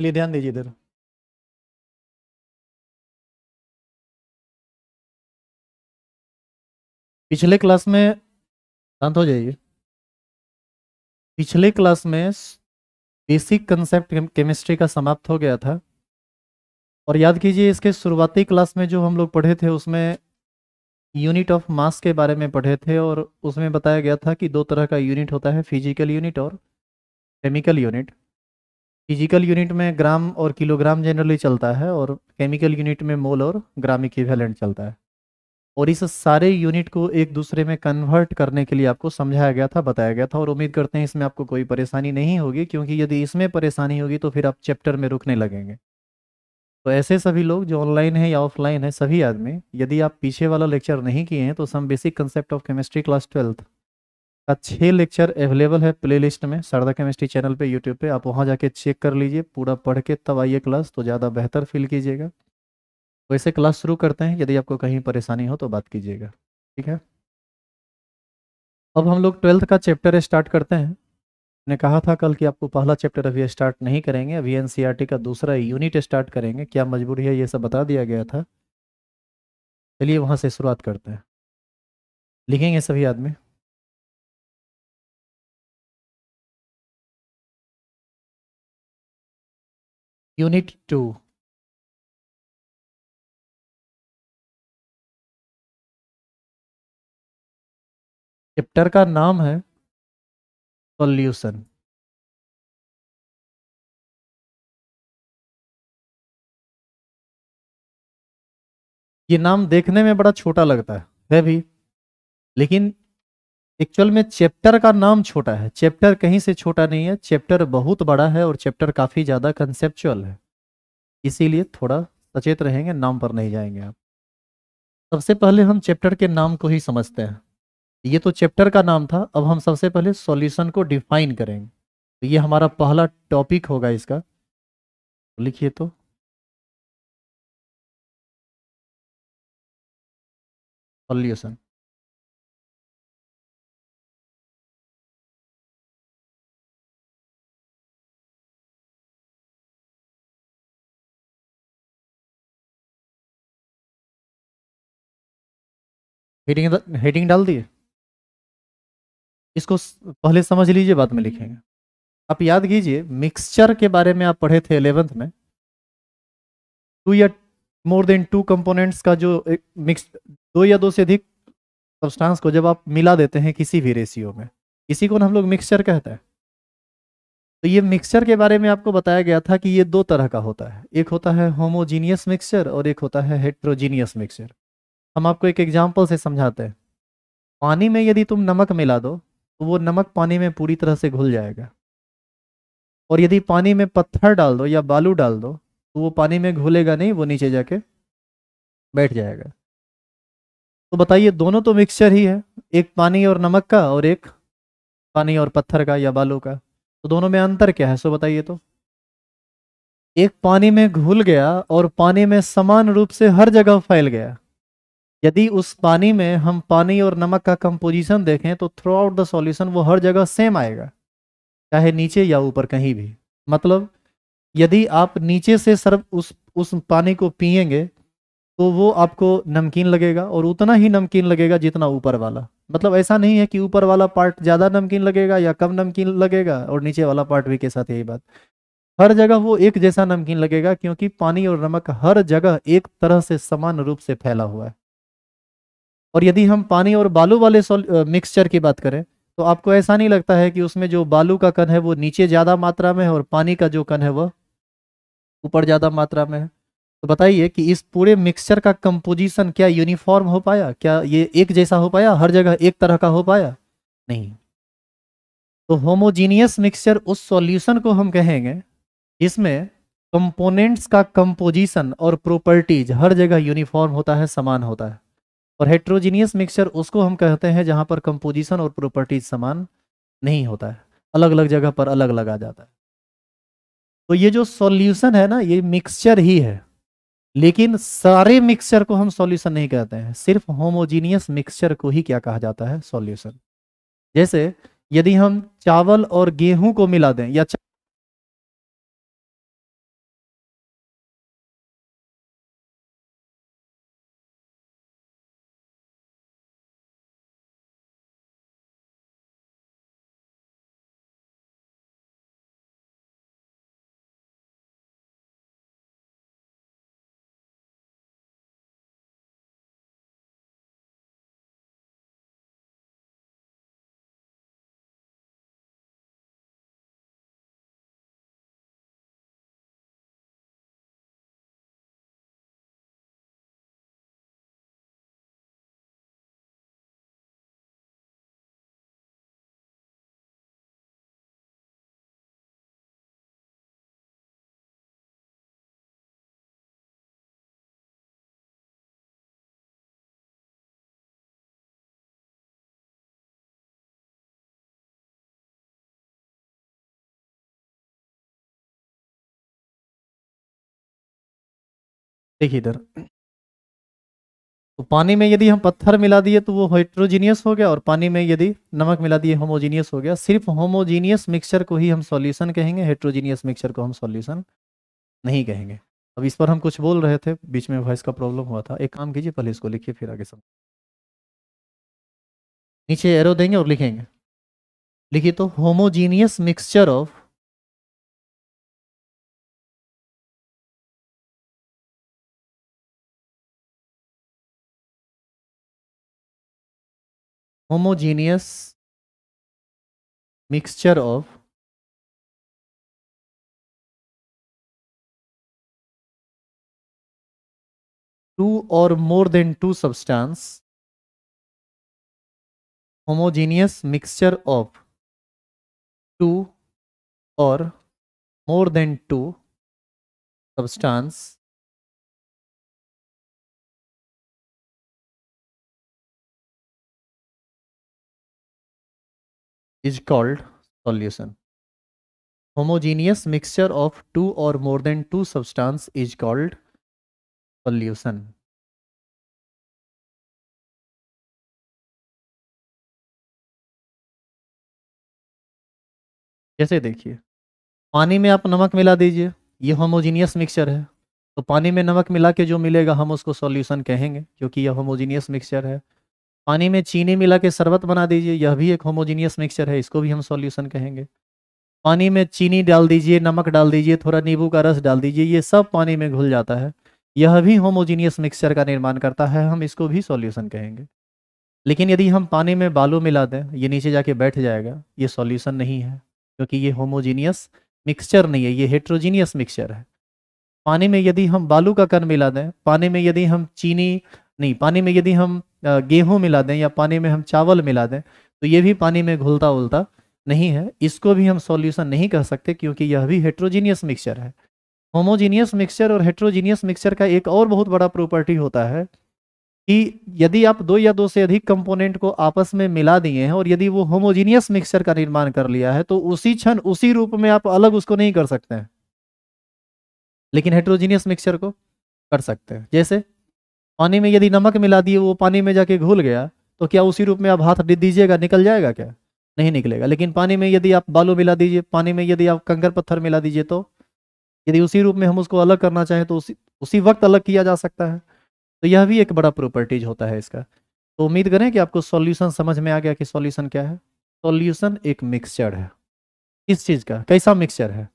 चलिए ध्यान दीजिए इधर पिछले क्लास में शांत हो जाइए पिछले क्लास में बेसिक कंसेप्ट केमिस्ट्री का समाप्त हो गया था और याद कीजिए इसके शुरुआती क्लास में जो हम लोग पढ़े थे उसमें यूनिट ऑफ मास के बारे में पढ़े थे और उसमें बताया गया था कि दो तरह का यूनिट होता है फिजिकल यूनिट और केमिकल यूनिट फिजिकल यूनिट में ग्राम और किलोग्राम जनरली चलता है और केमिकल यूनिट में मोल और ग्राम इक्विवेलेंट चलता है और इस सारे यूनिट को एक दूसरे में कन्वर्ट करने के लिए आपको समझाया गया था बताया गया था और उम्मीद करते हैं इसमें आपको कोई परेशानी नहीं होगी क्योंकि यदि इसमें परेशानी होगी तो फिर आप चैप्टर में रुकने लगेंगे तो ऐसे सभी लोग जो ऑनलाइन है या ऑफलाइन है सभी आदमी यदि आप पीछे वाला लेक्चर नहीं किए हैं तो some basic concept of chemistry class twelfth का छः लेक्चर अवेलेबल है प्लेलिस्ट में शारदा केमिस्ट्री चैनल पे यूट्यूब पे आप वहाँ जाके चेक कर लीजिए पूरा पढ़ के तब आइए क्लास तो ज़्यादा बेहतर फील कीजिएगा वैसे तो क्लास शुरू करते हैं यदि आपको कहीं परेशानी हो तो बात कीजिएगा ठीक है अब हम लोग ट्वेल्थ का चैप्टर स्टार्ट करते हैं मैंने कहा था कल कि आपको पहला चैप्टर अभी स्टार्ट नहीं करेंगे अभी एन e का दूसरा यूनिट स्टार्ट करेंगे क्या मजबूरी है ये सब बता दिया गया था चलिए वहाँ से शुरुआत करते हैं लिखेंगे सभी आदमी unit 2 चैप्टर का नाम है सॉल्यूशन ये नाम देखने में बड़ा छोटा लगता है भी लेकिन एक्चुअल में चैप्टर का नाम छोटा है चैप्टर कहीं से छोटा नहीं है चैप्टर बहुत बड़ा है और चैप्टर काफ़ी ज़्यादा कंसेप्चुअल है इसीलिए थोड़ा सचेत रहेंगे नाम पर नहीं जाएंगे आप सबसे पहले हम चैप्टर के नाम को ही समझते हैं ये तो चैप्टर का नाम था अब हम सबसे पहले सॉल्यूशन को डिफाइन करेंगे तो ये हमारा पहला टॉपिक होगा इसका लिखिए तो सॉल्यूशन हेडिंग हेडिंग डाल दिए इसको पहले समझ लीजिए बाद में हम्म। लिखेंगे आप याद कीजिए मिक्सचर के बारे में आप पढ़े थे एलेवेंथ में टू या मोर देन टू कंपोनेंट्स का जो एक मिक्स दो या दो से अधिक सब्सटेंस को जब आप मिला देते हैं किसी भी रेशियो में इसी को हम लोग मिक्सचर कहते हैं तो ये मिक्सचर के बारे में आपको बताया गया था कि ये दो तरह का होता है एक होता है होमोजीनियस मिक्सचर और एक होता है हेट्रोजीनियस मिक्सचर हम आपको एक एग्जाम्पल से समझाते हैं पानी में यदि तुम नमक मिला दो तो वो नमक पानी में पूरी तरह से घुल जाएगा और यदि पानी में पत्थर डाल दो या बालू डाल दो तो वो पानी में घुलेगा नहीं वो नीचे जाके बैठ जाएगा तो बताइए दोनों तो मिक्सचर ही है एक पानी और नमक का और एक पानी और पत्थर का या बालू का तो दोनों में अंतर क्या है सो बताइए तो एक पानी में घुल गया और पानी में समान रूप से हर जगह फैल गया यदि उस पानी में हम पानी और नमक का कंपोजिशन देखें तो थ्रू आउट द सॉल्यूशन वो हर जगह सेम आएगा चाहे नीचे या ऊपर कहीं भी मतलब यदि आप नीचे से सर्व उस उस पानी को पियेंगे तो वो आपको नमकीन लगेगा और उतना ही नमकीन लगेगा जितना ऊपर वाला मतलब ऐसा नहीं है कि ऊपर वाला पार्ट ज़्यादा नमकीन लगेगा या कम नमकीन लगेगा और नीचे वाला पार्ट भी के साथ यही बात हर जगह वो एक जैसा नमकीन लगेगा क्योंकि पानी और नमक हर जगह एक तरह से समान रूप से फैला हुआ है और यदि हम पानी और बालू वाले मिक्सचर की बात करें तो आपको ऐसा नहीं लगता है कि उसमें जो बालू का कण है वो नीचे ज़्यादा मात्रा में है और पानी का जो कण है वह ऊपर ज़्यादा मात्रा में है तो बताइए कि इस पूरे मिक्सचर का कंपोजिशन क्या यूनिफॉर्म हो पाया क्या ये एक जैसा हो पाया हर जगह एक तरह का हो पाया नहीं तो होमोजीनियस मिक्सचर उस सॉल्यूशन को हम कहेंगे इसमें कंपोनेंट्स का कंपोजिशन और प्रॉपर्टीज हर जगह यूनिफॉर्म होता है समान होता है और हेट्रोजीनियस मिक्सचर उसको हम कहते हैं जहाँ पर कंपोजिशन और प्रॉपर्टीज समान नहीं होता है अलग अलग जगह पर अलग अलग आ जाता है तो ये जो सॉल्यूशन है ना ये मिक्सचर ही है लेकिन सारे मिक्सचर को हम सॉल्यूशन नहीं कहते हैं सिर्फ होमोजीनियस मिक्सचर को ही क्या कहा जाता है सॉल्यूशन जैसे यदि हम चावल और गेहूं को मिला दें या चा... देखिए इधर तो पानी में यदि हम पत्थर मिला दिए तो वो हाइड्रोजीनियस हो गया और पानी में यदि नमक मिला दिए होमोजीनियस हो गया सिर्फ होमोजीनियस मिक्सचर को ही हम सॉल्यूशन कहेंगे हाइड्रोजीनियस मिक्सचर को हम सॉल्यूशन नहीं कहेंगे अब इस पर हम कुछ बोल रहे थे बीच में वॉइस का प्रॉब्लम हुआ था एक काम कीजिए पहले इसको लिखिए फिर आगे समझ नीचे एरो देंगे और लिखेंगे लिखिए तो homogeneous mixture of homogeneous mixture of two or more than two substance homogeneous mixture of two or more than two substance is called solution homogeneous mixture of two or more than two substance is called solution जैसे देखिए पानी में आप नमक मिला दीजिए ये homogeneous mixture है तो पानी में नमक मिला के जो मिलेगा हम उसको सॉल्यूशन कहेंगे क्योंकि यह होमोजीनियस मिक्सचर है पानी में चीनी मिला के शरबत बना दीजिए यह भी एक होमोजीनियस मिक्सचर है इसको भी हम सॉल्यूशन कहेंगे पानी में चीनी डाल दीजिए नमक डाल दीजिए थोड़ा नींबू का रस डाल दीजिए ये सब पानी में घुल जाता है यह भी होमोजीनियस मिक्सचर का निर्माण करता है हम इसको भी सॉल्यूशन कहेंगे लेकिन यदि हम पानी में बालू मिला दें ये नीचे जाके बैठ जाएगा ये सॉल्यूशन नहीं है क्योंकि ये होमोजीनियस मिक्सचर नहीं है ये हेट्रोजीनियस मिक्सचर है पानी में यदि हम बालू का कण मिला दें पानी में यदि हम चीनी नहीं पानी में यदि हम गेहूं मिला दें या पानी में हम चावल मिला दें तो ये भी पानी में घुलता उलता नहीं है इसको भी हम सॉल्यूशन नहीं कह सकते क्योंकि यह भी हेट्रोजीनियस मिक्सचर है होमोजीनियस मिक्सचर और हेट्रोजीनियस मिक्सचर का एक और बहुत बड़ा प्रॉपर्टी होता है कि यदि आप दो या दो से अधिक कंपोनेंट को आपस में मिला दिए हैं और यदि वो होमोजीनियस मिक्सचर का निर्माण कर लिया है तो उसी क्षण उसी रूप में आप अलग उसको नहीं कर सकते हैं लेकिन हेट्रोजीनियस मिक्सचर को कर सकते हैं जैसे पानी में यदि नमक मिला दिए वो पानी में जाके घुल गया तो क्या उसी रूप में आप हाथ दीजिएगा निकल जाएगा क्या नहीं निकलेगा लेकिन पानी में यदि आप बालू मिला दीजिए पानी में यदि आप कंकर पत्थर मिला दीजिए तो यदि उसी रूप में हम उसको अलग करना चाहें तो उसी उसी वक्त अलग किया जा सकता है तो यह भी एक बड़ा प्रॉपर्टीज होता है इसका तो उम्मीद करें कि आपको सॉल्यूशन समझ में आ गया कि सॉल्यूशन क्या है सॉल्यूशन एक मिक्सचर है किस चीज़ का कैसा मिक्सचर है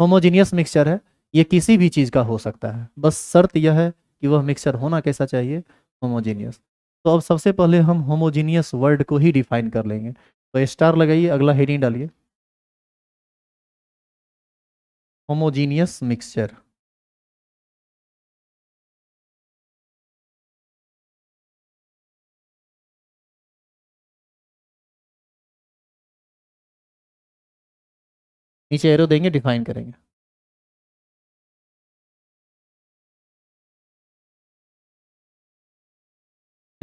होमोजीनियस मिक्सचर है ये किसी भी चीज़ का हो सकता है बस शर्त यह है कि वह मिक्सर होना कैसा चाहिए होमोजीनियस तो अब सबसे पहले हम होमोजीनियस वर्ड को ही डिफाइन कर लेंगे तो स्टार लगाइए अगला हेडिंग डालिए होमोजीनियस मिक्सचर नीचे एरो देंगे डिफाइन करेंगे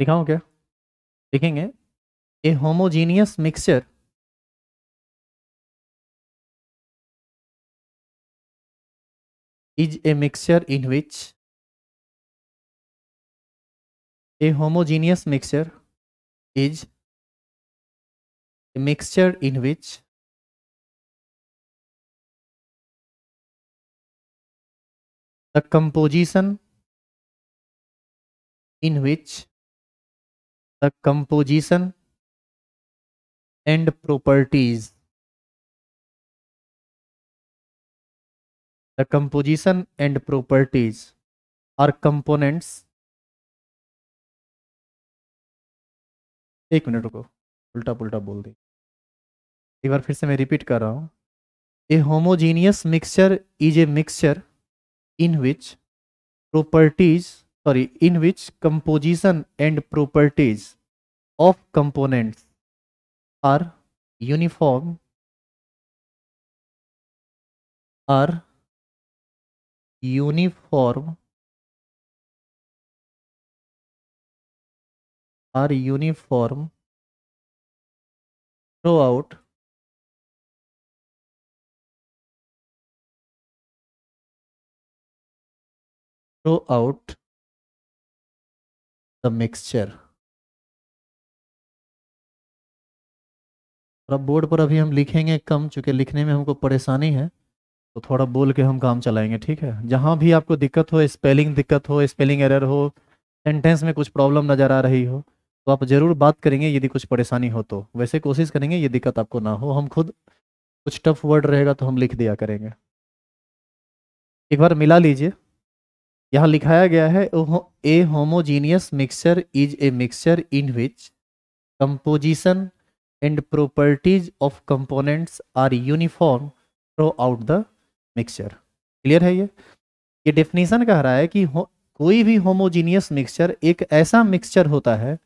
दिखाओ क्या देखेंगे a homogeneous mixture is a mixture in which a homogeneous mixture is a mixture in which the composition in which the composition and properties the composition and properties are components एक minute रुको उल्टा पुल्टा बोल दी एक बार फिर से मैं repeat कर रहा हूँ a homogeneous mixture is a mixture in which properties sorry in which composition and properties of components are uniform are uniform are uniform throughout throughout the mixture अब बोर्ड पर अभी हम लिखेंगे कम चूँकि लिखने में हमको परेशानी है तो थोड़ा बोल के हम काम चलाएंगे ठीक है जहाँ भी आपको दिक्कत हो स्पेलिंग दिक्कत हो स्पेलिंग एरर हो सेंटेंस में कुछ प्रॉब्लम नज़र आ रही हो तो आप ज़रूर बात करेंगे यदि कुछ परेशानी हो तो वैसे कोशिश करेंगे ये दिक्कत आपको ना हो हम खुद कुछ टफ वर्ड रहेगा तो हम लिख दिया करेंगे एक बार मिला लीजिए यहाँ लिखाया गया है a homogeneous mixture is a mixture in which composition and properties of components are uniform throughout the mixture clear है ये ये डेफिनेशन कह रहा है कि कोई भी होमोजीनियस मिक्सचर एक ऐसा मिक्सचर होता है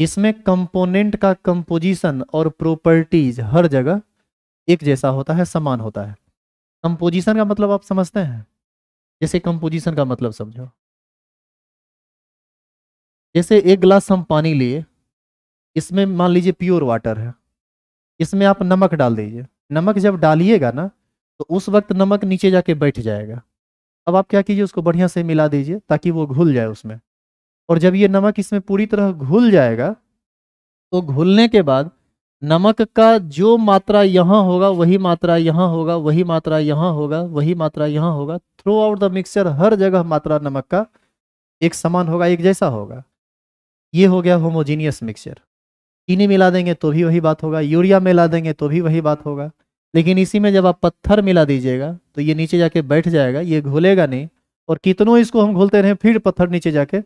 जिसमें कंपोनेंट का कंपोजिशन और प्रॉपर्टीज हर जगह एक जैसा होता है समान होता है कंपोजिशन का मतलब आप समझते हैं जैसे कंपोजिशन का मतलब समझो जैसे एक गिलास हम पानी लिए इसमें मान लीजिए प्योर वाटर है इसमें आप नमक डाल दीजिए नमक जब डालिएगा ना तो उस वक्त नमक नीचे जाके बैठ जाएगा अब आप क्या कीजिए उसको बढ़िया से मिला दीजिए ताकि वो घुल जाए उसमें और जब ये नमक इसमें पूरी तरह घुल जाएगा तो घुलने के बाद नमक का जो मात्रा यहाँ होगा वही मात्रा यहाँ होगा वही मात्रा यहाँ होगा वही मात्रा यहाँ होगा थ्रू आउट द मिक्सचर हर जगह मात्रा नमक का एक समान होगा एक जैसा होगा ये हो गया होमोजीनियस मिक्सचर चीनी मिला देंगे तो भी वही बात होगा यूरिया मिला देंगे तो भी वही बात होगा लेकिन इसी में जब आप पत्थर मिला दीजिएगा तो ये नीचे जाके बैठ जाएगा ये घोलेगा नहीं और कितनों इसको हम घोलते रहें फिर पत्थर नीचे जाके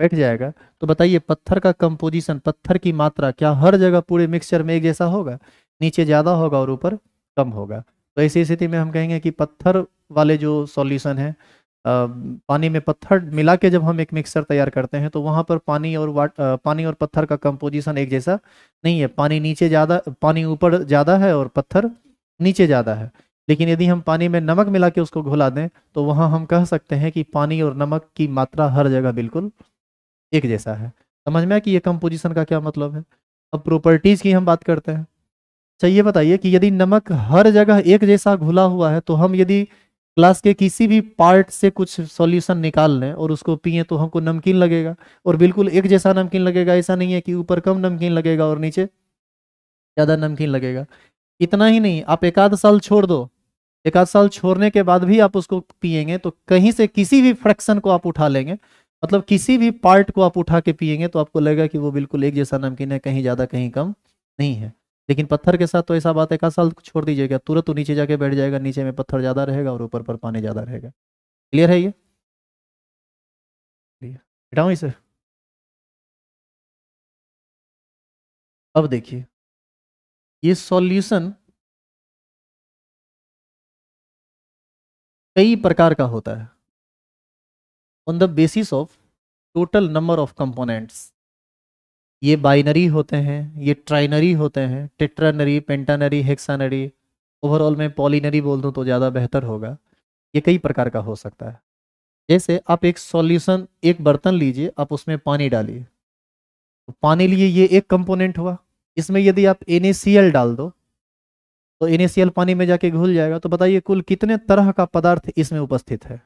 बैठ जाएगा तो बताइए पत्थर का कंपोजिशन पत्थर की मात्रा क्या हर जगह पूरे मिक्सचर में एक जैसा होगा नीचे ज़्यादा होगा और ऊपर कम होगा तो ऐसी स्थिति में हम कहेंगे कि पत्थर वाले जो सॉल्यूशन है आ, पानी में पत्थर मिला के जब हम एक मिक्सर तैयार करते हैं तो वहाँ पर पानी और वाट आ, पानी और पत्थर का कंपोजिशन एक जैसा नहीं है पानी नीचे ज़्यादा पानी ऊपर ज़्यादा है और पत्थर नीचे ज़्यादा है लेकिन यदि हम पानी में नमक मिला के उसको घुला दें तो वहाँ हम कह सकते हैं कि पानी और नमक की मात्रा हर जगह बिल्कुल एक जैसा है समझ में आया कि ये कंपोजिशन का क्या मतलब है अब प्रॉपर्टीज़ की हम बात करते हैं अच्छा ये बताइए कि यदि नमक हर जगह एक जैसा घुला हुआ है तो हम यदि क्लास के किसी भी पार्ट से कुछ सॉल्यूशन निकाल लें और उसको पिए तो हमको नमकीन लगेगा और बिल्कुल एक जैसा नमकीन लगेगा ऐसा नहीं है कि ऊपर कम नमकीन लगेगा और नीचे ज़्यादा नमकीन लगेगा इतना ही नहीं आप एक आध साल छोड़ दो एक आध साल छोड़ने के बाद भी आप उसको पिएंगे तो कहीं से किसी भी फ्रैक्शन को आप उठा लेंगे मतलब किसी भी पार्ट को आप उठा के पियेंगे तो आपको लगेगा कि वो बिल्कुल एक जैसा नमकीन है कहीं ज़्यादा कहीं कम नहीं है लेकिन पत्थर के साथ तो ऐसा बात है एक साल छोड़ दीजिएगा तुरंत तो नीचे जाके बैठ जाएगा नीचे में पत्थर ज़्यादा रहेगा और ऊपर पर पानी ज़्यादा रहेगा क्लियर है ये हटाऊँ इसे अब देखिए ये सॉल्यूशन कई प्रकार का होता है on the basis of total number of components ये बाइनरी होते हैं ये ट्राइनरी होते हैं टेट्रानरी पेंटानरी हेक्सानरी ओवरऑल मैं पॉलिनरी बोल दूँ तो ज़्यादा बेहतर होगा ये कई प्रकार का हो सकता है जैसे आप एक सॉल्यूशन एक बर्तन लीजिए आप उसमें पानी डालिए तो पानी लिए ये एक कंपोनेंट हुआ इसमें यदि आप एन डाल दो तो एन पानी में जाके घुल जाएगा तो बताइए कुल कितने तरह का पदार्थ इसमें उपस्थित है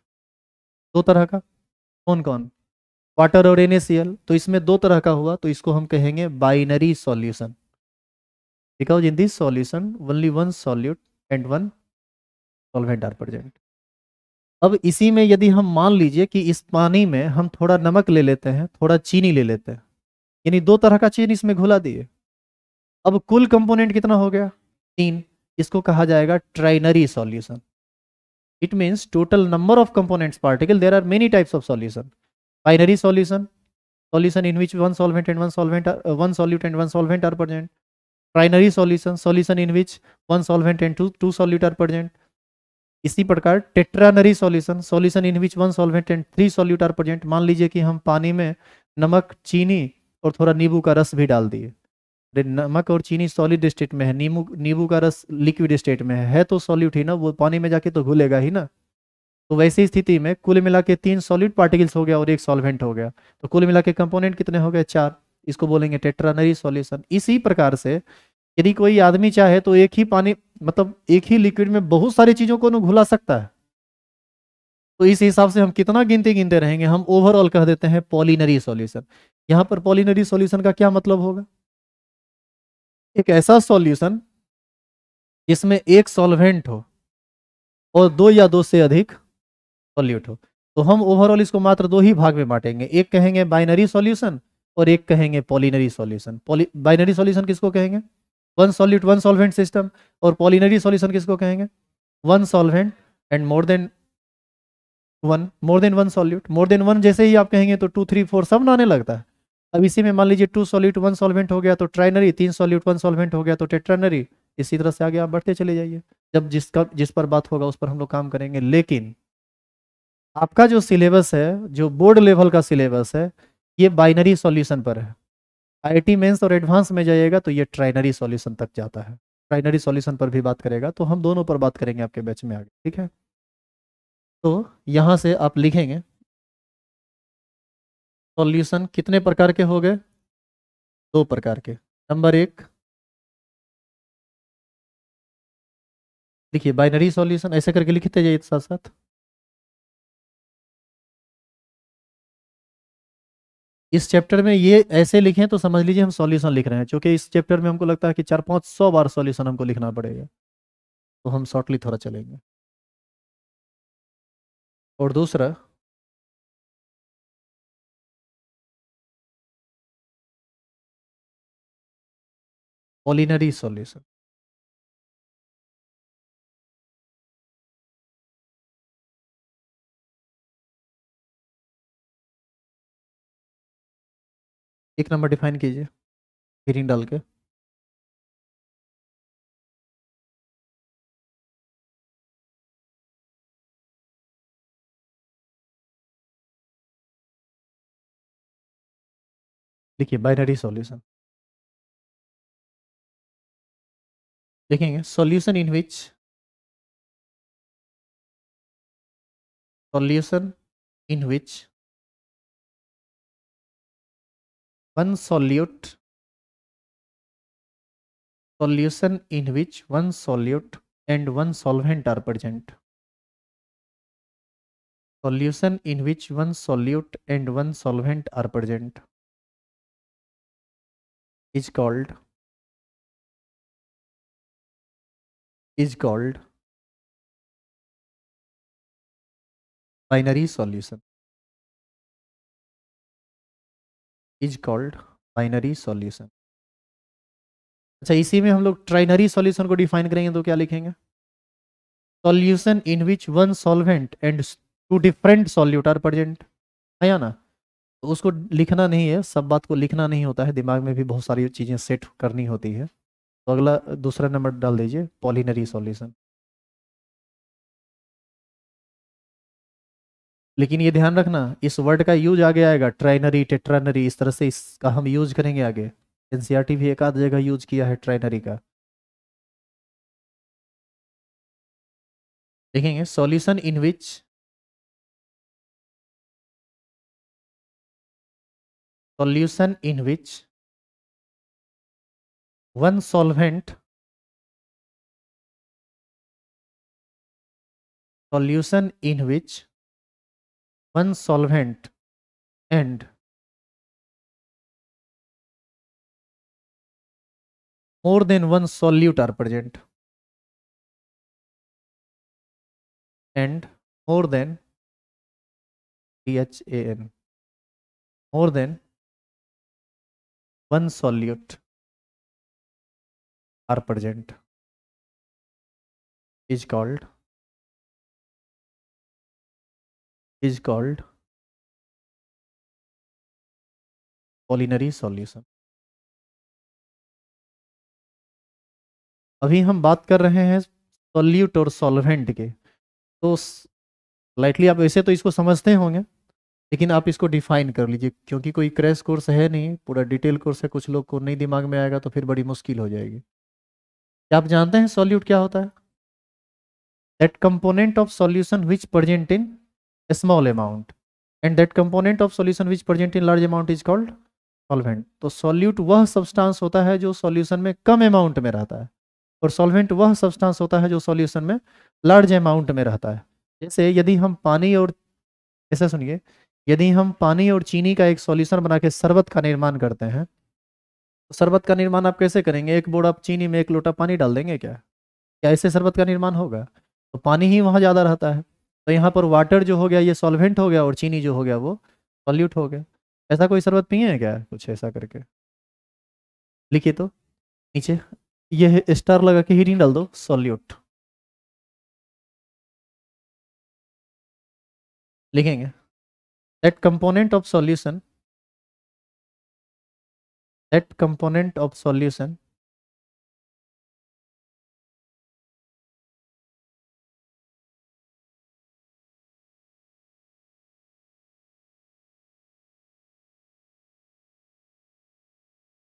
दो तरह का कौन कौन वाटर और एन तो इसमें दो तरह का हुआ तो इसको हम कहेंगे binary solution because in this solution only one solute and one solvent are present अब इसी में यदि हम मान लीजिए कि इस पानी में हम थोड़ा नमक ले लेते हैं थोड़ा चीनी ले लेते हैं यानी दो तरह का चीनी इसमें घुला दिए अब कुल कंपोनेंट कितना हो गया तीन इसको कहा जाएगा trinary solution it means total number of components particle there are many types of solution binary solution solution in which one solvent and one solvent are, uh, one solute and one solvent are present trinary solution solution in which one solvent and two two solute are present इसी प्रकार tetranary solution solution in which one solvent and three solute are present मान लीजिए कि हम पानी में नमक चीनी और थोड़ा नींबू का रस भी डाल दिए नमक और चीनी सॉलिड स्टेट में है नींबू नींबू का रस लिक्विड स्टेट में है, है तो सॉलिड ही ना वो पानी में जाके तो घुलेगा ही ना तो वैसी स्थिति में कुल मिला के तीन सॉलिड पार्टिकल्स हो गया और एक सॉल्वेंट हो गया तो कुल मिला के कंपोनेंट कितने हो गए चार इसको बोलेंगे टेट्रानरी सॉल्यूशन इसी प्रकार से यदि कोई आदमी चाहे तो एक ही पानी मतलब एक ही लिक्विड में बहुत सारी चीजों को घुला सकता है तो इस हिसाब से हम कितना गिनते गिनते रहेंगे हम ओवरऑल कह देते हैं पॉलिनरी सॉल्यूशन यहाँ पर पॉलिनरी सॉल्यूशन का क्या मतलब होगा एक ऐसा सॉल्यूशन जिसमें एक सॉल्वेंट हो और दो या दो से अधिक सॉल्यूट हो तो हम ओवरऑल इसको मात्र दो ही भाग में बांटेंगे एक कहेंगे बाइनरी सॉल्यूशन और एक कहेंगे पॉलिनरी सॉल्यूशन बाइनरी सॉल्यूशन किसको कहेंगे one solute one solvent system और पॉलिनरी सॉल्यूशन किसको कहेंगे one solvent and more than one more than one solute more than one जैसे ही आप कहेंगे तो टू थ्री फोर सब आने लगता है अब इसी में मान लीजिए टू सॉल्यूट वन सॉल्वेंट हो गया तो ट्राइनरी तीन सॉल्यूट वन सॉल्वेंट हो गया तो टेट्रानरी इसी तरह से आगे आप बढ़ते चले जाइए जब जिसका जिस पर बात होगा उस पर हम लोग काम करेंगे लेकिन आपका जो सिलेबस है जो बोर्ड लेवल का सिलेबस है ये बाइनरी सॉल्यूशन पर है आईटी मेंस और एडवांस में जाइएगा तो ये ट्राइनरी सॉल्यूशन तक जाता है ट्राइनरी सॉल्यूशन पर भी बात करेगा तो हम दोनों पर बात करेंगे आपके बैच में आगे ठीक है तो यहाँ से आप लिखेंगे सॉल्यूशन कितने प्रकार के हो गए दो प्रकार के नंबर एक देखिए बाइनरी सॉल्यूशन ऐसे करके लिखते जाइए साथ साथ इस चैप्टर में ये ऐसे लिखें तो समझ लीजिए हम सॉल्यूशन लिख रहे हैं क्योंकि इस चैप्टर में हमको लगता है कि चार पांच सौ बार सॉल्यूशन हमको लिखना पड़ेगा तो हम शॉर्टली थोड़ा चलेंगे और दूसरा पॉलिनरी सॉल्यूशन एक नंबर डिफाइन कीजिए हीटिंग डाल के देखिए binary solution a solution in which solution in which one solute solution in which one solute and one solvent are present solution in which one solute and one solvent are present is called is called binary solution is called binary solution अच्छा इसी में हम लोग trinary solution को define करेंगे तो क्या लिखेंगे solution in which one solvent and two different solute are present है ना तो उसको लिखना नहीं है सब बात को लिखना नहीं होता है दिमाग में भी बहुत सारी चीज़ें सेट करनी होती है तो अगला दूसरा नंबर डाल दीजिए पॉलिनरी सॉल्यूशन लेकिन ये ध्यान रखना इस वर्ड का यूज आगे आएगा ट्राइनरी टेट्रानरी इस तरह से इसका हम यूज करेंगे आगे एनसीईआरटी भी एक आध जगह यूज किया है ट्राइनरी का देखेंगे solution in which solution in which one solvent solution in which one solvent and more than one solute are present and more than DHAN more than one solute are present is called is called polynary solution अभी हम बात कर रहे हैं solute और solvent के तो lightly आप ऐसे तो इसको समझते होंगे लेकिन आप इसको डिफाइन कर लीजिए क्योंकि कोई क्रैश कोर्स है नहीं पूरा डिटेल कोर्स है कुछ लोग को नहीं दिमाग में आएगा तो फिर बड़ी मुश्किल हो जाएगी क्या आप जानते हैं सॉल्यूट क्या होता है that component of solution which present in small amount and that component of solution which present in large amount is called solvent तो सॉल्यूट वह सब्सटेंस होता है जो सॉल्यूशन में कम अमाउंट में रहता है और सॉल्वेंट वह सब्सटेंस होता है जो सॉल्यूशन में लार्ज अमाउंट में रहता है जैसे यदि हम पानी और ऐसा सुनिए यदि हम पानी और चीनी का एक सॉल्यूशन बना के शरबत का निर्माण करते हैं शरबत का निर्माण आप कैसे करेंगे एक बोरा चीनी में एक लोटा पानी डाल देंगे क्या क्या ऐसे शरबत का निर्माण होगा तो पानी ही वहाँ ज़्यादा रहता है तो यहाँ पर वाटर जो हो गया ये सॉल्वेंट हो गया और चीनी जो हो गया वो सॉल्यूट हो गया ऐसा कोई शरबत पिए हैं क्या कुछ ऐसा करके लिखिए तो नीचे ये स्टार लगा के नहीं डाल दो सॉल्यूट लिखेंगे that component of solution that component of solution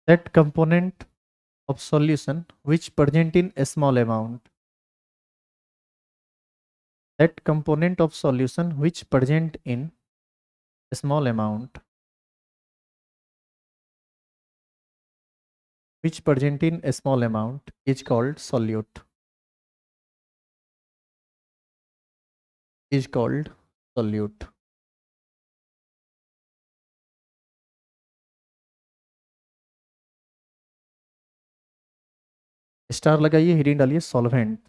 that component of solution which present in a small amount that component of solution which present in a small amount which present in a small amount is called solute is called solute star लगाइए heading डालिए solvent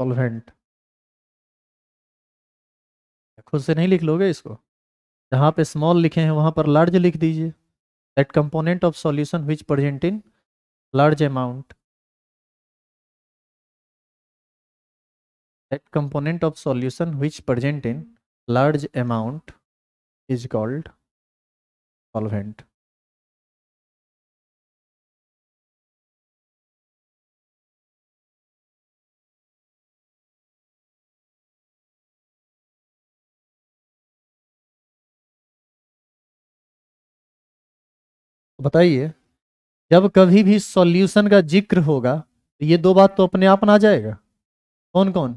solvent खुद से नहीं लिख लोगे इसको जहाँ पे स्मॉल लिखे हैं वहाँ पर लार्ज लिख दीजिए at component of solution which present in large amount at component of solution which present in large amount is called solvent बताइए जब कभी भी सॉल्यूशन का जिक्र होगा तो ये दो बात तो अपने आप ना आ जाएगा कौन कौन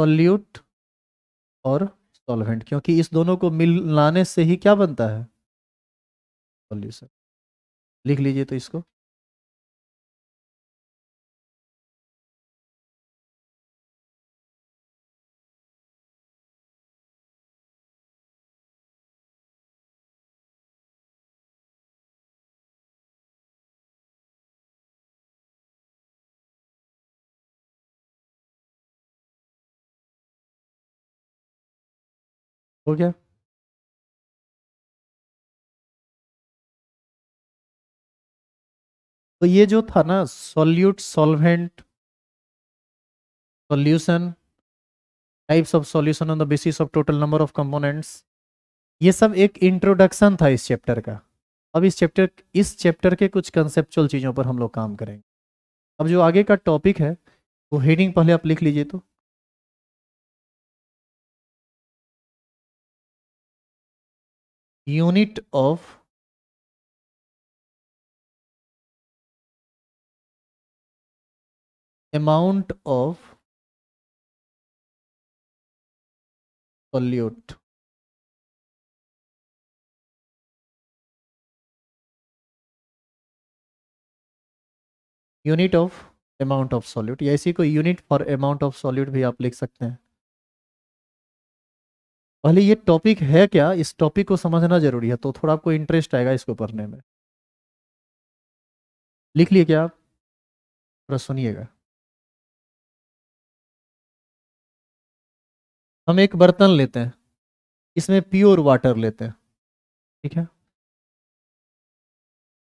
सॉल्यूट और सॉल्वेंट क्योंकि इस दोनों को मिलाने से ही क्या बनता है सॉल्यूशन लिख लीजिए तो इसको हो गया तो ये जो था ना solute solvent solution types of solution on the basis of total number of components ये सब एक इंट्रोडक्शन था इस चैप्टर का अब इस चैप्टर इस चैप्टर के कुछ कंसेप्चुअल चीज़ों पर हम लोग काम करेंगे अब जो आगे का टॉपिक है वो हेडिंग पहले आप लिख लीजिए तो unit of amount of solute unit of amount of solute या इसी को unit for amount of solute भी आप लिख सकते हैं पहले ये टॉपिक है क्या इस टॉपिक को समझना जरूरी है तो थोड़ा आपको इंटरेस्ट आएगा इसको पढ़ने में लिख लिए क्या आप थोड़ा सुनिएगा हम एक बर्तन लेते हैं इसमें प्योर वाटर लेते हैं ठीक है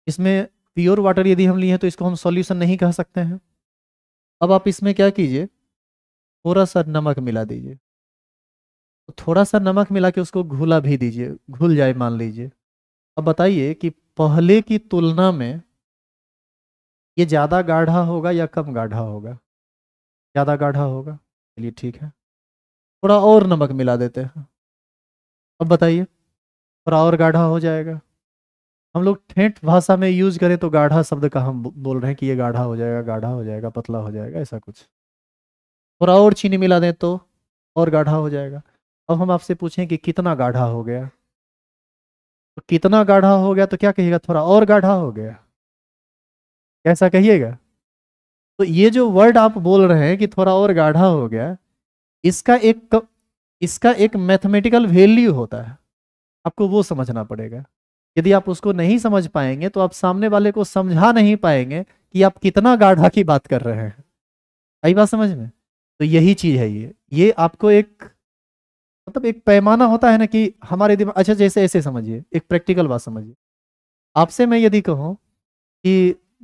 इसमें प्योर वाटर यदि हम लिए हैं तो इसको हम सॉल्यूशन नहीं कह सकते हैं अब आप इसमें क्या कीजिए थोड़ा सा नमक मिला दीजिए तो थोड़ा सा नमक मिला के उसको घुला भी दीजिए घुल जाए मान लीजिए अब बताइए कि पहले की तुलना में ये ज़्यादा गाढ़ा होगा या कम गाढ़ा होगा ज़्यादा गाढ़ा होगा चलिए ठीक है थोड़ा और नमक मिला देते हैं अब बताइए थोड़ा और गाढ़ा हो जाएगा हम लोग ठेठ भाषा में यूज करें तो गाढ़ा शब्द का हम बोल रहे हैं कि ये गाढ़ा हो जाएगा गाढ़ा हो जाएगा पतला हो जाएगा ऐसा कुछ थोड़ा और चीनी मिला दें तो और गाढ़ा हो जाएगा अब हम आपसे पूछें कि कितना गाढ़ा हो गया तो कितना गाढ़ा हो गया तो क्या कहिएगा थोड़ा और गाढ़ा हो गया कैसा कहिएगा तो ये जो वर्ड आप बोल रहे हैं कि थोड़ा और गाढ़ा हो गया इसका एक इसका एक मैथमेटिकल वैल्यू होता है आपको वो समझना पड़ेगा यदि आप उसको नहीं समझ पाएंगे तो आप सामने वाले को समझा नहीं पाएंगे कि आप कितना गाढ़ा की बात कर रहे हैं आई बात समझ में तो यही चीज है ये ये आपको एक मतलब एक पैमाना होता है ना कि हमारे दिमाग अच्छा जैसे ऐसे समझिए एक प्रैक्टिकल बात समझिए आपसे मैं यदि कहूँ कि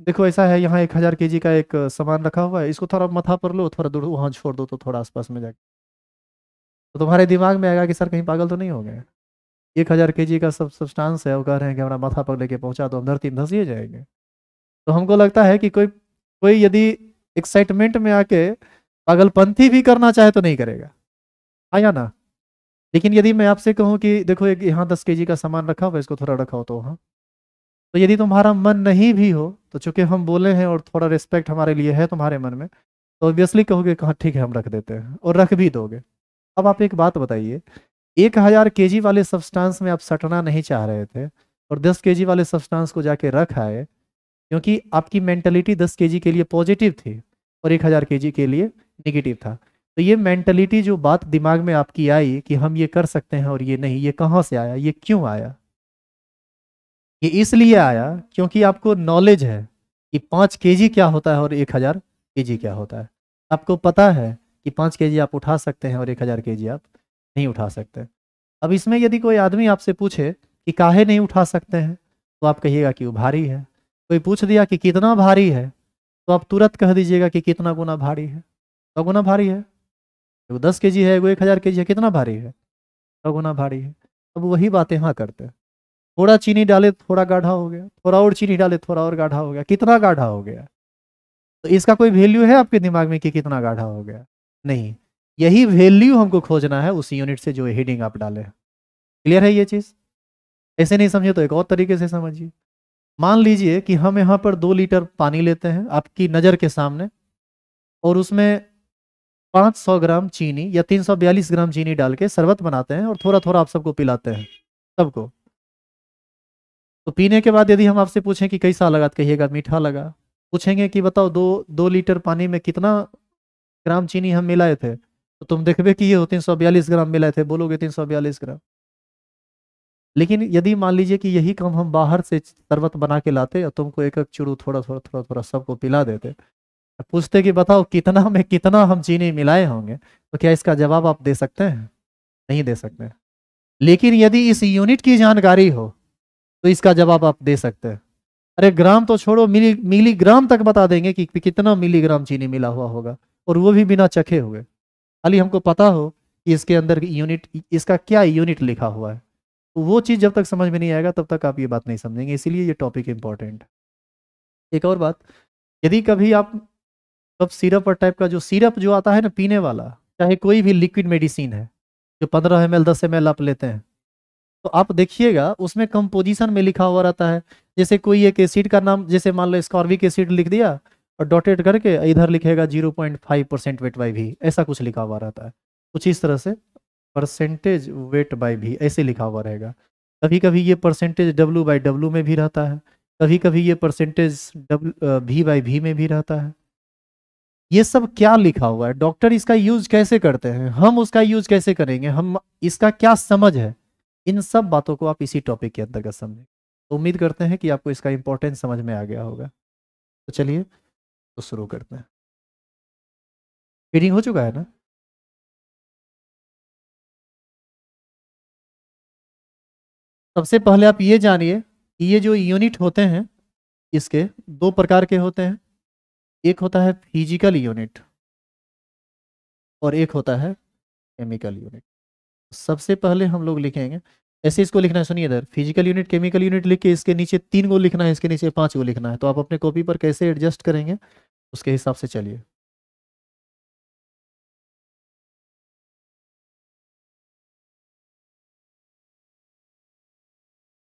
देखो ऐसा है यहाँ एक हज़ार के का एक सामान रखा हुआ है इसको थोड़ा मथा पर लो थोड़ा दूर वहाँ छोड़ दो तो थोड़ा आस में जाके तो तुम्हारे दिमाग में आएगा कि सर कहीं पागल तो नहीं हो गए एक हज़ार के का सब सब्सटांस है वो कह रहे हैं कि हमारा माथा पर लेके पहुँचा तो हम धरती में धंसिए जाएंगे तो हमको लगता है कि कोई कोई यदि एक्साइटमेंट में आके पागलपंथी भी करना चाहे तो नहीं करेगा आया हाँ ना लेकिन यदि मैं आपसे कहूँ कि देखो एक यहाँ दस के का सामान रखा हुआ इसको थोड़ा रखा हो तो हाँ तो यदि तुम्हारा मन नहीं भी हो तो चूंकि हम बोले हैं और थोड़ा रिस्पेक्ट हमारे लिए है तुम्हारे मन में तो ऑब्वियसली कहोगे कहाँ ठीक है हम रख देते हैं और रख भी दोगे अब आप एक बात बताइए एक हज़ार के वाले सब्सटेंस में आप सटना नहीं चाह रहे थे और दस के वाले सब्सटेंस को जाके रख आए क्योंकि आपकी मेंटेलिटी दस के के लिए पॉजिटिव थी और एक हज़ार के के लिए निगेटिव था तो ये मेंटलिटी जो बात दिमाग में आपकी आई कि हम ये कर सकते हैं और ये नहीं ये कहाँ से आया ये क्यों आया ये इसलिए आया क्योंकि आपको नॉलेज है कि पाँच के क्या होता है और एक हज़ार के क्या होता है आपको पता है कि पाँच के आप उठा सकते हैं और एक हज़ार के आप नहीं उठा सकते अब इसमें यदि कोई आदमी आपसे पूछे कि काहे नहीं उठा सकते हैं तो आप कहिएगा कि वो भारी है कोई पूछ दिया कि कितना भारी है तो आप तुरंत कह दीजिएगा कि कितना गुना भारी है सौ तो गुना भारी है वो दस के जी है वो एक हज़ार के जी है कितना भारी है सौ गुना भारी है अब वही बातें हाँ करते हैं थोड़ा चीनी डाले थोड़ा गाढ़ा हो गया थोड़ा और चीनी डाले थोड़ा और गाढ़ा हो गया कितना गाढ़ा हो गया तो इसका कोई वैल्यू है आपके दिमाग में कि कितना गाढ़ा हो गया नहीं यही वैल्यू हमको खोजना है उस यूनिट से जो हेडिंग आप डाले क्लियर है ये चीज़ ऐसे नहीं समझे तो एक और तरीके से समझिए मान लीजिए कि हम यहाँ पर दो लीटर पानी लेते हैं आपकी नज़र के सामने और उसमें 500 ग्राम चीनी या 342 ग्राम चीनी डाल के शरबत बनाते हैं और थोड़ा थोड़ा आप सबको पिलाते हैं सबको तो पीने के बाद यदि हम आपसे पूछें कि कैसा लगा तो कहिएगा मीठा लगा पूछेंगे कि बताओ दो दो लीटर पानी में कितना ग्राम चीनी हम मिलाए थे तो तुम देखबे कि ये हो तीन सौ बयालीस ग्राम मिलाए थे बोलोगे तीन सौ बयालीस ग्राम लेकिन यदि मान लीजिए कि यही काम हम बाहर से शरबत बना के लाते और तुमको एक एक चूड़ू थोड़ा थोड़ा थोड़ा थोड़ा सबको पिला देते पूछते कि बताओ कितना में कितना हम चीनी मिलाए होंगे तो क्या इसका जवाब आप दे सकते हैं नहीं दे सकते लेकिन यदि इस यूनिट की जानकारी हो तो इसका जवाब आप दे सकते हैं अरे ग्राम तो छोड़ो मिली मिलीग्राम तक बता देंगे कि कितना मिलीग्राम चीनी मिला हुआ होगा और वो भी बिना चखे हुए खाली हमको पता हो कि इसके अंदर यूनिट इसका क्या यूनिट लिखा हुआ है तो वो चीज़ जब तक समझ में नहीं आएगा तब तक आप ये बात नहीं समझेंगे इसीलिए ये टॉपिक इम्पॉर्टेंट एक और बात यदि कभी आप अब सिरप और टाइप का जो सिरप जो आता है ना पीने वाला चाहे कोई भी लिक्विड मेडिसिन है जो पंद्रह एम एल दस एम एल आप लेते हैं तो आप देखिएगा उसमें कंपोजिशन में लिखा हुआ रहता है जैसे कोई एक एसिड का नाम जैसे मान लो स्कॉर्विक एसिड लिख दिया और डॉटेड करके इधर लिखेगा zero point five percent weight by भी ऐसा कुछ लिखा हुआ रहता है कुछ इस तरह से परसेंटेज वेट बाई भी ऐसे लिखा हुआ रहेगा कभी कभी ये परसेंटेज डब्ल्यू बाई डब्ल्यू में भी रहता है कभी कभी ये परसेंटेज डब्ल्यू भी बाई भी में भी रहता है ये सब क्या लिखा हुआ है डॉक्टर इसका यूज कैसे करते हैं हम उसका यूज कैसे करेंगे हम इसका क्या समझ है इन सब बातों को आप इसी टॉपिक के अंतर्गत समझें तो उम्मीद करते हैं कि आपको इसका इंपॉर्टेंस समझ में आ गया होगा तो चलिए तो शुरू करते हैं फीडिंग हो चुका है ना सबसे पहले आप ये जानिए कि ये जो यूनिट होते हैं इसके दो प्रकार के होते हैं एक होता है फिजिकल यूनिट और एक होता है केमिकल यूनिट सबसे पहले हम लोग लिखेंगे ऐसे इसको लिखना है सुनिए इधर फिजिकल यूनिट केमिकल यूनिट लिख के इसके नीचे तीन गो लिखना है इसके नीचे पांच गो लिखना है तो आप अपने कॉपी पर कैसे एडजस्ट करेंगे उसके हिसाब से चलिए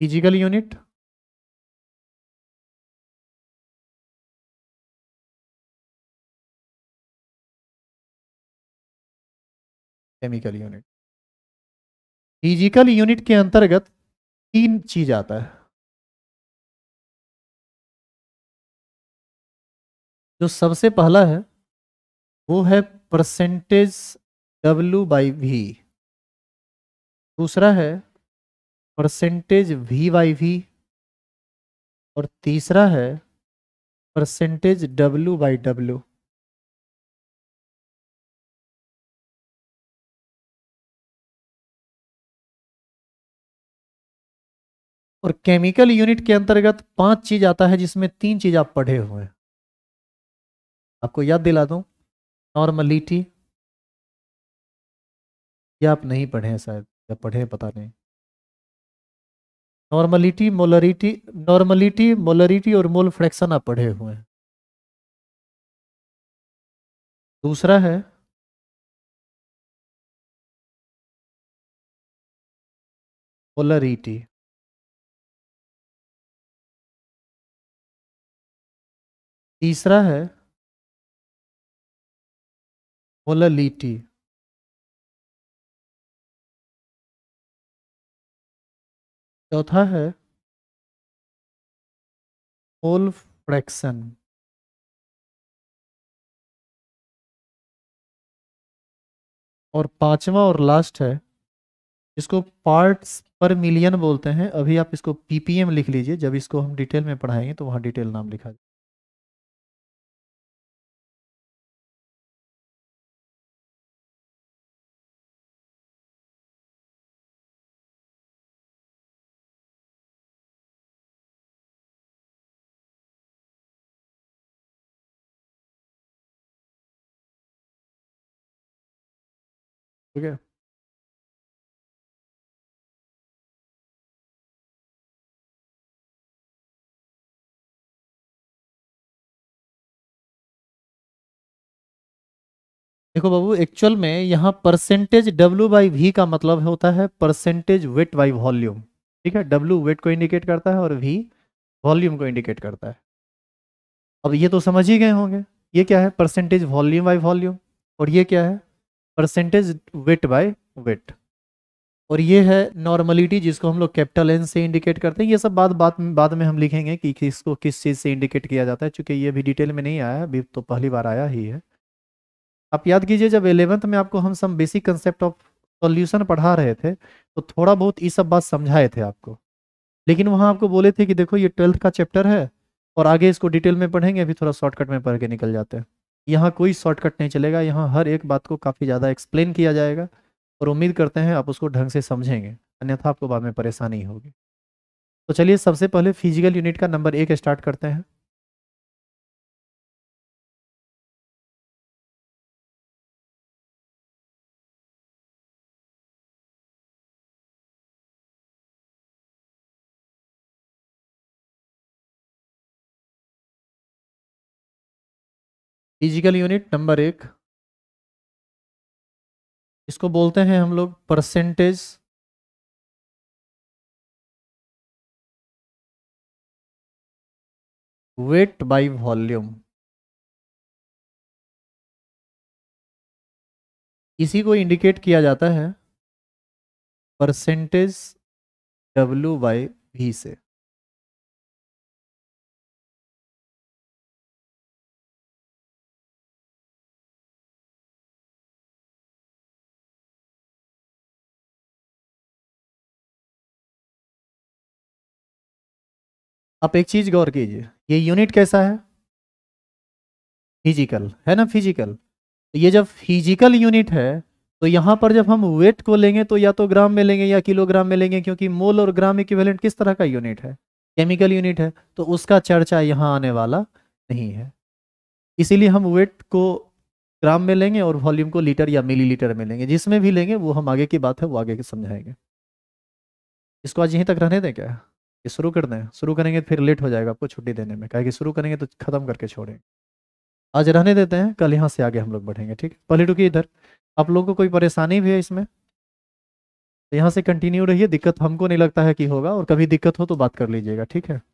physical unit chemical unit physical unit के अंतर्गत तीन चीज आता है जो सबसे पहला है वो है परसेंटेज डब्ल्यू बाई वी दूसरा है परसेंटेज वी बाई वी और तीसरा है परसेंटेज डब्ल्यू बाई डब्ल्यू और केमिकल यूनिट के अंतर्गत पांच चीज आता है जिसमें तीन चीज आप पढ़े हुए हैं आपको याद दिला दूं नॉर्मलिटी या आप नहीं पढ़े हैं शायद या पढ़े हैं पता नहीं नॉर्मलिटी मोलरिटी नॉर्मलिटी मोलरिटी और मोल फ्रैक्शन आप पढ़े हुए हैं दूसरा है मोलरिटी तीसरा है मोलालिटी चौथा है होल फ्रैक्शन और पांचवा और लास्ट है इसको पार्ट्स पर मिलियन बोलते हैं अभी आप इसको पीपीएम लिख लीजिए जब इसको हम डिटेल में पढ़ाएंगे तो वहां डिटेल नाम लिखा जाए ठीक है देखो बाबू एक्चुअल में यहां परसेंटेज डब्ल्यू बाई वी का मतलब होता है परसेंटेज वेट बाई वॉल्यूम ठीक है डब्ल्यू वेट को इंडिकेट करता है और वी वॉल्यूम को इंडिकेट करता है अब ये तो समझ ही गए होंगे ये क्या है परसेंटेज वॉल्यूम बाई वॉल्यूम और ये क्या है परसेंटेज वेट बाय वेट और ये है नॉर्मलिटी जिसको हम लोग कैपिटल एन से इंडिकेट करते हैं ये सब बात बात बाद में हम लिखेंगे कि इसको किस चीज़ से इंडिकेट किया जाता है चूँकि ये भी डिटेल में नहीं आया अभी तो पहली बार आया ही है आप याद कीजिए जब एलेवंथ में आपको हम सब बेसिक कंसेप्ट ऑफ सॉल्यूशन पढ़ा रहे थे तो थोड़ा बहुत ये सब बात समझाए थे आपको लेकिन वहाँ आपको बोले थे कि देखो ये ट्वेल्थ का चैप्टर है और आगे इसको डिटेल में पढ़ेंगे अभी थोड़ा शॉर्टकट में पढ़ के निकल जाते हैं यहाँ कोई शॉर्टकट नहीं चलेगा यहाँ हर एक बात को काफ़ी ज़्यादा एक्सप्लेन किया जाएगा और उम्मीद करते हैं आप उसको ढंग से समझेंगे अन्यथा आपको बाद में परेशानी होगी तो चलिए सबसे पहले फिजिकल यूनिट का नंबर एक स्टार्ट करते हैं फिजिकल यूनिट नंबर एक इसको बोलते हैं हम लोग परसेंटेज वेट बाय वॉल्यूम इसी को इंडिकेट किया जाता है परसेंटेज डब्ल्यू बाय वी से आप एक चीज गौर कीजिए ये यूनिट कैसा है फिजिकल है ना फिजिकल तो ये जब फिजिकल यूनिट है तो यहां पर जब हम वेट को लेंगे तो या तो ग्राम में लेंगे या किलोग्राम में लेंगे क्योंकि मोल और ग्राम इक्विवेलेंट किस तरह का यूनिट है केमिकल यूनिट है तो उसका चर्चा यहाँ आने वाला नहीं है इसीलिए हम वेट को ग्राम में लेंगे और वॉल्यूम को लीटर या मिलीलीटर में लेंगे जिसमें भी लेंगे वो हम आगे की बात है वो आगे समझाएंगे इसको आज यहीं तक रहने दें क्या कि शुरू कर दें शुरू करेंगे फिर लेट हो जाएगा आपको छुट्टी देने में कहे कि शुरू करेंगे तो ख़त्म करके छोड़ेंगे आज रहने देते हैं कल यहाँ से आगे हम लोग बढ़ेंगे ठीक है पहले रुकी इधर आप लोगों को कोई परेशानी भी है इसमें तो यहाँ से कंटिन्यू रहिए दिक्कत हमको नहीं लगता है कि होगा और कभी दिक्कत हो तो बात कर लीजिएगा ठीक है